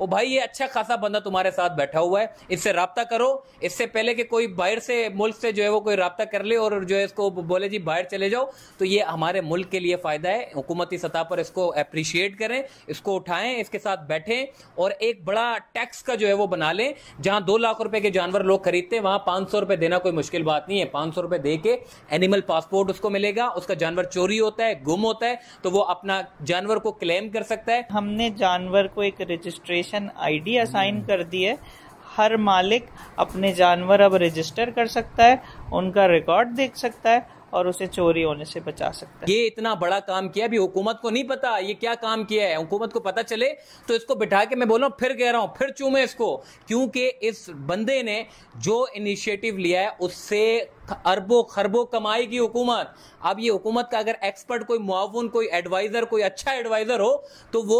वो भाई ये अच्छा खासा बंदा तुम्हारे साथ बैठा हुआ है इससे रबता करो इससे पहले कि कोई बाहर से मुल्क से जो है वो कोई रबता कर ले और जो है इसको बोले जी बाहर चले जाओ तो ये हमारे मुल्क के लिए फ़ायदा है हुकूमती सतह पर इसको अप्रिशिएट करें इसको उठाएं इसके साथ बैठें और एक बड़ा टैक्स का जो है वो बना लें जहां दो लाख रुपए के जानवर लोग खरीदते हैं वहां पांच सौ रुपए देना कोई मुश्किल बात नहीं है पांच सौ रुपए दे के एनिमल पासपोर्ट उसको मिलेगा उसका जानवर चोरी होता है गुम होता है तो वो अपना जानवर को क्लेम कर सकता है हमने जानवर को एक रजिस्ट्रेशन रजिस्ट्रेशन आईडी असाइन कर दी है हर मालिक अपने जानवर अब रजिस्टर कर सकता है उनका रिकॉर्ड देख सकता है और उसे चोरी होने से बचा सकता है ये इतना बड़ा काम किया अभी हुकूमत को नहीं पता ये क्या काम किया है हुकूमत को पता चले तो इसको बिठा के मैं बोल रहा हूँ फिर कह रहा हूँ फिर चूमे इसको क्योंकि इस बंदे ने जो इनिशिएटिव लिया है उससे अरबों खरबों कमाई की हुकूमत अब ये हुकूमत का अगर एक्सपर्ट कोई मुआवन कोई एडवाइजर कोई अच्छा एडवाइजर हो तो वो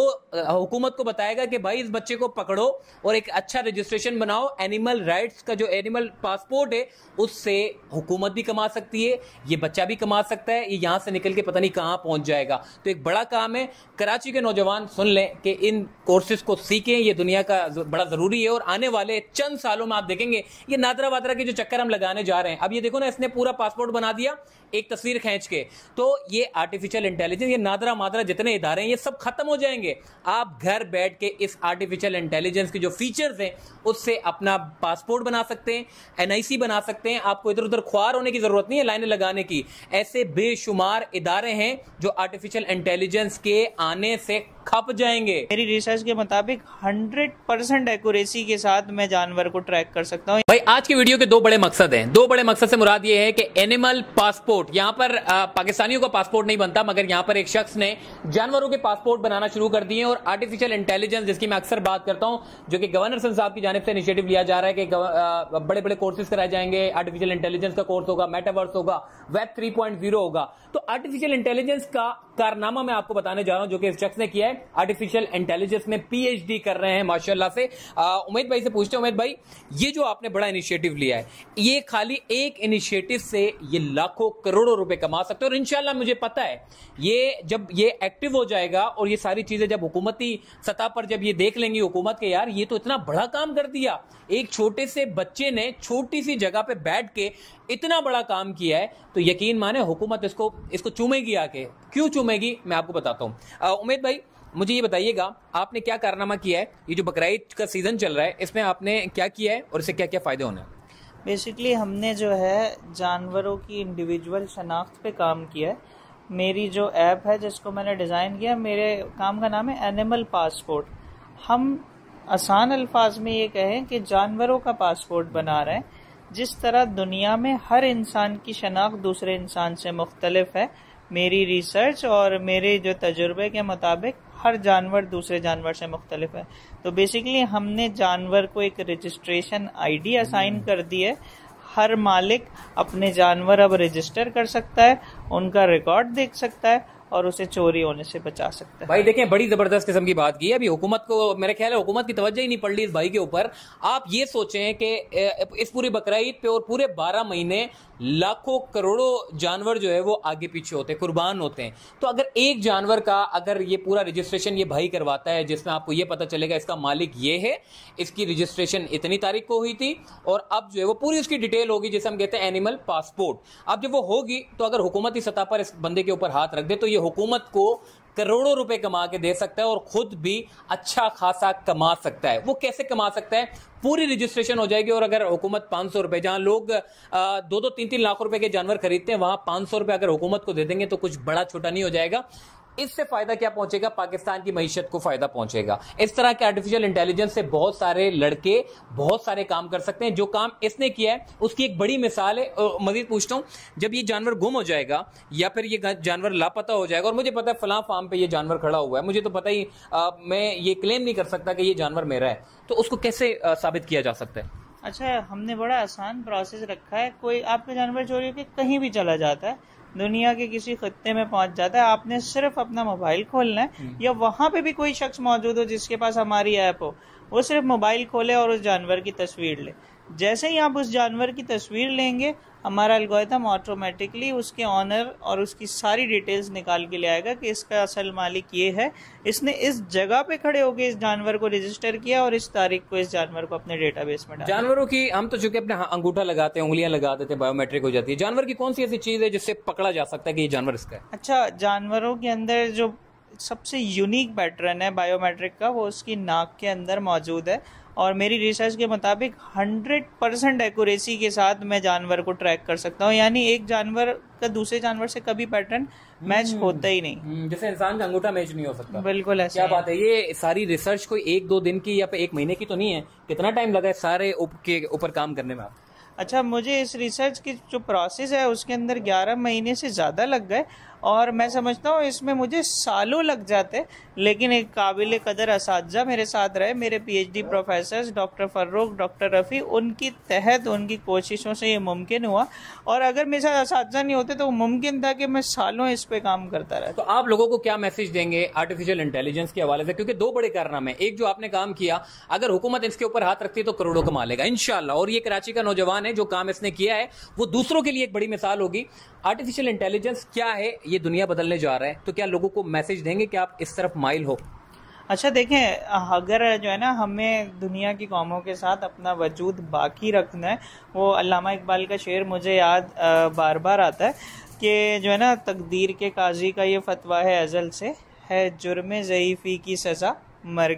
हुकूमत को बताएगा कि भाई इस बच्चे को पकड़ो और एक अच्छा रजिस्ट्रेशन बनाओ एनिमल राइट्स का जो एनिमल पासपोर्ट है उससे हुकूमत भी कमा सकती है ये बच्चा भी कमा सकता है ये यहाँ से निकल के पता नहीं कहाँ पहुँच जाएगा तो एक बड़ा काम है कराची के नौजवान सुन लें कि इन कोर्सेज को सीखें ये दुनिया का बड़ा ज़रूरी है और आने वाले चंद सालों में आप देखेंगे ये नादरा वादरा के जो चक्कर हम लगाने जा रहे हैं अब ये देखो ना इसने पूरा पासपोर्ट बना दिया एक तस्वीर खींच के तो ये आर्टिफिशियल इंटेलिजेंस ये नादरा मादरा जितने इदारे हैं ये सब खत्म हो जाएंगे आप घर बैठ के इस आर्टिफिशियल इंटेलिजेंस के जो फीचर्स हैं उससे अपना पासपोर्ट बना सकते हैं एनआईसी बना सकते हैं आपको इधर उधर ख्वार होने की जरूरत नहीं है लाइनें लगाने की कि ऐसे बेशुमार इदारे हैं जो आर्टिफिशियल इंटेलिजेंस के आने से खप जाएंगे मेरी रिसर्च के मुताबिक 100 परसेंट एक्यूरेसी के साथ मैं जानवर को ट्रैक कर सकता हूँ भाई आज की वीडियो के दो बड़े मकसद हैं दो बड़े मकसद से मुराद ये है कि एनिमल पासपोर्ट यहाँ पर आ, पाकिस्तानियों का पासपोर्ट नहीं बनता मगर यहाँ पर एक शख्स ने जानवरों के पासपोर्ट बनाना शुरू कर दिए और आर्टिफिशियल इंटेलिजेंस जिसकी मैं अक्सर बात करता हूँ जो कि गवर्नर सिंह साहब की जानव से इनिशिएटिव लिया जा रहा है कि बड़े बड़े कोर्सेज कराए जाएंगे आर्टिफिशियल इंटेलिजेंस का कोर्स होगा मेटावर्स होगा वेब 3.0 होगा तो आर्टिफिशियल इंटेलिजेंस का कारनामा मैं आपको बताने जा रहा हूं जो कि इस शख्स ने किया है आर्टिफिशियल इंटेलिजेंस में पीएचडी कर रहे हैं माशाल्लाह से आ, उमेद भाई से पूछते हैं उमेद भाई ये जो आपने बड़ा इनिशिएटिव लिया है ये खाली एक इनिशिएटिव से ये लाखों करोड़ों रुपए कमा सकते हैं और इनशाला मुझे पता है ये जब ये एक्टिव हो जाएगा और ये सारी चीजें जब हुकूमती सतह पर जब ये देख लेंगी हुकूमत के यार ये तो इतना बड़ा काम कर दिया एक छोटे से बच्चे ने छोटी सी जगह पे बैठ के इतना बड़ा काम किया है तो यकीन माने हुकूमत इसको इसको चूमेगी आके क्यों चूमेगी मैं आपको बताता हूँ उमेद भाई मुझे ये बताइएगा आपने क्या कारनामा किया है ये जो बकराईद का सीज़न चल रहा है इसमें आपने क्या किया है और इससे क्या क्या फ़ायदे होने बेसिकली हमने जो है जानवरों की इंडिविजुअल शनाख्त पे काम किया है मेरी जो ऐप है जिसको मैंने डिज़ाइन किया मेरे काम का नाम है एनिमल पासपोर्ट हम आसान अल्फाज में ये कहें कि जानवरों का पासपोर्ट बना रहे हैं जिस तरह दुनिया में हर इंसान की शनाख्त दूसरे इंसान से मुख्तलिफ है मेरी रिसर्च और मेरे जो तजुर्बे के मुताबिक हर जानवर दूसरे जानवर से मुख्तलिफ है तो बेसिकली हमने जानवर को एक रजिस्ट्रेशन आईडी असाइन कर दी है हर मालिक अपने जानवर अब रजिस्टर कर सकता है उनका रिकॉर्ड देख सकता है और उसे चोरी होने से बचा सकता है भाई देखें बड़ी ज़बरदस्त किस्म की बात की है अभी हुकूमत को मेरे ख्याल है हुकूमत की तवज्जो ही नहीं पड़ रही इस भाई के ऊपर आप ये सोचें कि इस पूरी बकराईद पे और पूरे बारह महीने लाखों करोड़ों जानवर जो है वो आगे पीछे होते हैं कुर्बान होते हैं तो अगर एक जानवर का अगर ये पूरा रजिस्ट्रेशन ये भाई करवाता है जिसमें आपको ये पता चलेगा इसका मालिक ये है इसकी रजिस्ट्रेशन इतनी तारीख को हुई थी और अब जो है वो पूरी उसकी डिटेल होगी जिसे हम कहते हैं एनिमल पासपोर्ट अब जब वो होगी तो अगर हुकूमती सतह पर इस बंदे के ऊपर हाथ रख दे तो ये हुकूमत को करोड़ों रुपए कमा के दे सकता है और खुद भी अच्छा खासा कमा सकता है वो कैसे कमा सकता है पूरी रजिस्ट्रेशन हो जाएगी और अगर हुकूमत पाँच सौ रुपए जहां लोग आ, दो दो तीन तीन लाख रुपए के जानवर खरीदते हैं वहां पांच सौ रुपए अगर हुकूमत को दे देंगे तो कुछ बड़ा छोटा नहीं हो जाएगा इससे फायदा क्या पहुंचेगा पाकिस्तान की मीशत को फायदा पहुंचेगा इस तरह के आर्टिफिशियल इंटेलिजेंस से बहुत सारे लड़के बहुत सारे काम कर सकते हैं जो काम इसने किया है उसकी एक बड़ी मिसाल है मजीद पूछता हूं जब ये जानवर गुम हो जाएगा या फिर ये जानवर लापता हो जाएगा और मुझे पता है फलां फार्म पर यह जानवर खड़ा हुआ है मुझे तो पता ही आ, मैं ये क्लेम नहीं कर सकता कि ये जानवर मेरा है तो उसको कैसे साबित किया जा सकता है अच्छा हमने बड़ा आसान प्रोसेस रखा है कोई आपका जानवर चोरी होकर कहीं भी चला जाता है दुनिया के किसी खत्ते में पहुंच जाता है आपने सिर्फ अपना मोबाइल खोलना है हम्म। या वहां पे भी कोई शख्स मौजूद हो जिसके पास हमारी ऐप हो वो सिर्फ मोबाइल खोले और उस जानवर की तस्वीर ले जैसे ही आप उस जानवर की तस्वीर लेंगे हमारा एल्गोरिथम ऑटोमेटिकली उसके ऑनर और उसकी सारी डिटेल्स निकाल के ले आएगा कि इसका असल मालिक ये है इसने इस जगह पे खड़े होकर इस जानवर को रजिस्टर किया और इस तारीख को इस जानवर को अपने डेटाबेस में जानवरों की हम तो चूंकि अपने अंगूठा लगाते हैं उंगलियां लगा देते हैं बायोमेट्रिक हो जाती है जानवर की कौन सी ऐसी चीज है जिससे पकड़ा जा सकता है कि ये जानवर इसका है अच्छा जानवरों के अंदर जो सबसे यूनिक पैटर्न है बायोमेट्रिक का वो उसकी नाक के अंदर मौजूद है और मेरी रिसर्च के मुताबिक 100 परसेंट एक्यूरेसी के साथ मैं जानवर को ट्रैक कर सकता हूँ यानी एक जानवर का दूसरे जानवर से कभी पैटर्न हम्म। मैच होता ही नहीं हम्म, जैसे इंसान का अंगूठा मैच नहीं हो सकता बिल्कुल ऐसा क्या बात है ये सारी रिसर्च कोई एक दो दिन की या एक महीने की तो नहीं है कितना टाइम लगा है सारे उप के ऊपर काम करने में आप अच्छा मुझे इस रिसर्च की जो प्रोसेस है उसके अंदर 11 महीने से ज़्यादा लग गए और मैं समझता हूँ इसमें मुझे सालों लग जाते लेकिन एक काबिल कदर इस मेरे साथ रहे मेरे PhD professors doctor Farrukh doctor Rafi उनकी तहत उनकी कोशिशों से ये मुमकिन हुआ और अगर मेरे साथ इस नहीं होते तो मुमकिन था कि मैं सालों इस पर काम करता रहा तो आप लोगों को क्या मैसेज देंगे आर्टिफिशियल इंटेलिजेंस के हवाले से क्योंकि दो बड़े कारनामे एक जो आपने काम किया अगर हुकूमत इसके ऊपर हाथ रखती है तो करोड़ों कमा लेगा इनशाला और ये कराची का नौजवान है जो काम इसने किया है वो दूसरों के लिए एक बड़ी मिसाल होगी आर्टिफिशियल इंटेलिजेंस क्या है ये दुनिया बदलने जा रहा है तो क्या लोगों को मैसेज देंगे कि आप इस तरफ माइल हो अच्छा देखें अगर जो है ना हमें दुनिया की कौमों के साथ अपना वजूद बाकी रखना है वो अलामा इकबाल का शेर मुझे याद बार बार आता है कि जो है ना तकदीर के काजी का ये फतवा है अजल से है जुर्म ज़यीफ़ी की सज़ा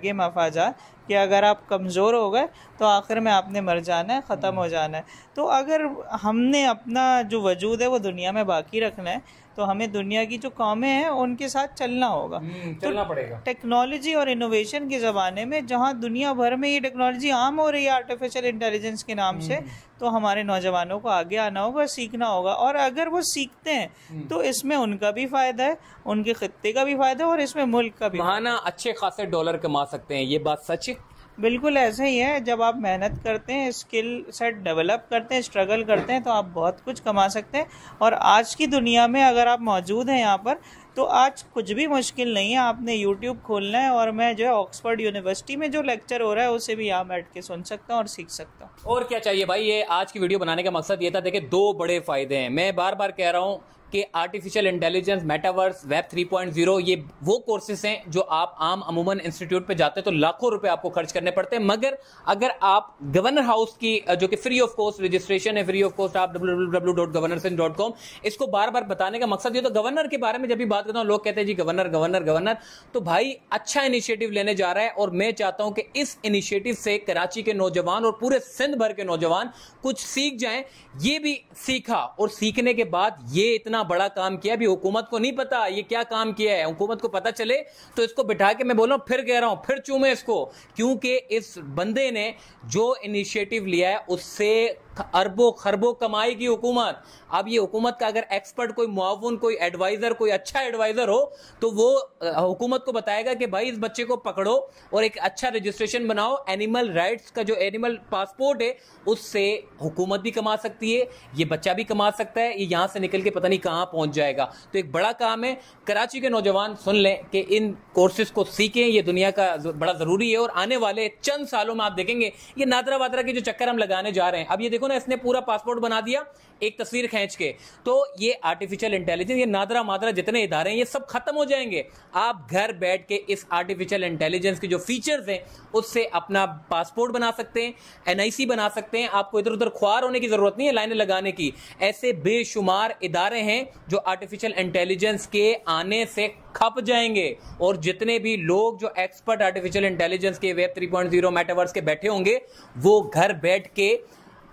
गए मफाजा कि अगर आप कमज़ोर हो गए तो आखिर में आपने मर जाना है ख़त्म हो जाना है तो अगर हमने अपना जो वजूद है वो दुनिया में बाकी रखना है तो हमें दुनिया की जो कौमें हैं उनके साथ चलना होगा हम्म, तो चलना तो पड़ेगा टेक्नोलॉजी और इनोवेशन के ज़माने में जहाँ दुनिया भर में ये टेक्नोलॉजी आम हो रही है आर्टिफिशियल इंटेलिजेंस के नाम से हम्म, हम्म। तो हमारे नौजवानों को आगे आना होगा सीखना होगा और अगर वो सीखते हैं तो इसमें उनका भी फ़ायदा है उनके खत्ते का भी फ़ायदा है और इसमें मुल्क का भी महाना अच्छे खासे डॉलर कमा सकते हैं ये बात सच है बिल्कुल ऐसा ही है जब आप मेहनत करते हैं स्किल सेट डेवलप करते हैं स्ट्रगल करते हैं तो आप बहुत कुछ कमा सकते हैं और आज की दुनिया में अगर आप मौजूद हैं यहाँ पर तो आज कुछ भी मुश्किल नहीं है आपने यूट्यूब खोलना है और मैं जो है ऑक्सफर्ड यूनिवर्सिटी में जो लेक्चर हो रहा है उसे भी यहाँ बैठ के सुन सकता हूँ और सीख सकता हूँ और क्या चाहिए भाई ये आज की वीडियो बनाने का मकसद ये था देखिए दो बड़े फायदे हैं मैं बार बार कह रहा हूँ कि आर्टिफिशियल इंटेलिजेंस मेटावर्स वेब 3.0 ये वो कोर्सेज हैं जो आप आम अमूमन इंस्टीट्यूट पे जाते हैं तो लाखों रुपए आपको खर्च करने पड़ते हैं मगर अगर आप गवर्नर हाउस की जो कि फ्री ऑफ कॉस्ट रजिस्ट्रेशन है फ्री ऑफ कॉस्ट आप डब्ल्यू इसको बार बार बताने का मकसद ये तो गवर्नर के बारे में जब भी बात करता हूँ लोग कहते हैं जी गवर्नर गवर्नर गवर्नर तो भाई अच्छा इनिशिएटिव लेने जा रहा है और मैं चाहता हूँ कि इस इनिशिएटिव से कराची के नौजवान और पूरे सिंध भर के नौजवान कुछ सीख जाए ये भी सीखा और सीखने के बाद ये इतना इतना बड़ा काम किया अभी हुकूमत को नहीं पता ये क्या काम किया है हुकूमत को पता चले तो इसको बिठा के मैं बोल रहा हूँ फिर कह रहा हूँ फिर चूमे इसको क्योंकि इस बंदे ने जो इनिशिएटिव लिया है उससे अरबों खरबों कमाई की हुकूमत अब ये हुकूमत का अगर एक्सपर्ट कोई मुआवन कोई एडवाइजर कोई अच्छा एडवाइजर हो तो वो हुकूमत को बताएगा कि भाई इस बच्चे को पकड़ो और एक अच्छा रजिस्ट्रेशन बनाओ एनिमल राइट्स का जो एनिमल पासपोर्ट है उससे हुकूमत भी कमा सकती है ये बच्चा भी कमा सकता है ये यहाँ से निकल के पता नहीं कहाँ कहाँ पहुँच जाएगा तो एक बड़ा काम है कराची के नौजवान सुन लें कि इन कोर्सेज को सीखें ये दुनिया का बड़ा ज़रूरी है और आने वाले चंद सालों में आप देखेंगे ये नादरा वादरा के जो चक्कर हम लगाने जा रहे हैं अब ये देखो ना इसने पूरा पासपोर्ट बना दिया एक तस्वीर खींच के तो ये आर्टिफिशियल इंटेलिजेंस ये नादरा मादरा जितने इधारे हैं ये सब खत्म हो जाएंगे आप घर बैठ के इस आर्टिफिशियल इंटेलिजेंस के जो फीचर्स हैं उससे अपना पासपोर्ट बना सकते हैं एनआईसी बना सकते हैं आपको इधर उधर ख्वार होने की जरूरत नहीं है लाइनें लगाने की ऐसे बेशुमार इदारे हैं जो आर्टिफिशियल इंटेलिजेंस के आने से खप जाएंगे और जितने भी लोग जो एक्सपर्ट आर्टिफिशियल इंटेलिजेंस के वेब 3.0 मेटावर्स के बैठे होंगे वो घर बैठ के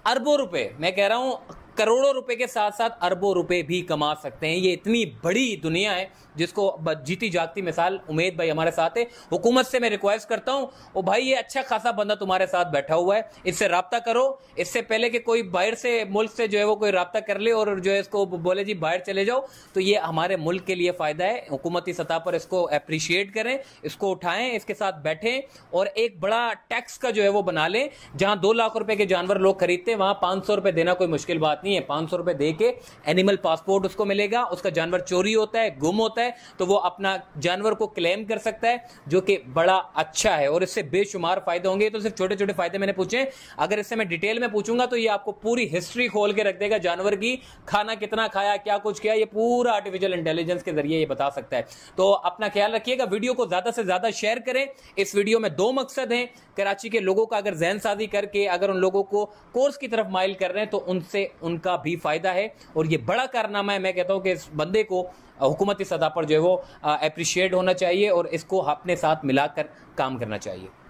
अरबों रुपए मैं कह रहा हूं करोड़ों रुपए के साथ साथ अरबों रुपए भी कमा सकते हैं ये इतनी बड़ी दुनिया है जिसको जीती जागती मिसाल उमेद भाई हमारे साथ है हुकूमत से मैं रिक्वेस्ट करता हूँ और भाई ये अच्छा खासा बंदा तुम्हारे साथ बैठा हुआ है इससे रबता करो इससे पहले कि कोई बाहर से मुल्क से जो है वो कोई रबता कर ले और जो है इसको बोले जी बाहर चले जाओ तो ये हमारे मुल्क के लिए फ़ायदा है हुकूमती सतह पर इसको अप्रिशिएट करें इसको उठाएं इसके साथ बैठें और एक बड़ा टैक्स का जो है वो बना लें जहां दो लाख रुपए के जानवर लोग खरीदते हैं वहां पाँच सौ रुपये देना कोई मुश्किल बात नहीं सकती हैं पाँच सौ रुपये दे के एनिमल पासपोर्ट उसको मिलेगा उसका जानवर चोरी होता है गुम होता है तो वो अपना जानवर को क्लेम कर सकता है जो कि बड़ा अच्छा है और इससे बेशुमार फायदे होंगे तो सिर्फ छोटे छोटे फायदे मैंने पूछे अगर इससे मैं डिटेल में पूछूंगा तो ये आपको पूरी हिस्ट्री खोल के रख देगा जानवर की खाना कितना खाया क्या कुछ किया ये पूरा आर्टिफिशियल इंटेलिजेंस के जरिए ये बता सकता है तो अपना ख्याल रखिएगा वीडियो को ज्यादा से ज्यादा शेयर करें इस वीडियो में दो मकसद हैं कराची के लोगों का अगर जहन साजी करके अगर उन लोगों को कोर्स की तरफ माइल कर रहे हैं तो उनसे उन उनका भी फ़ायदा है और ये बड़ा कारनामा है मैं कहता हूँ कि इस बंदे को हुकूमती सतह पर जो है वो अप्रिशिएट होना चाहिए और इसको अपने साथ मिलाकर काम करना चाहिए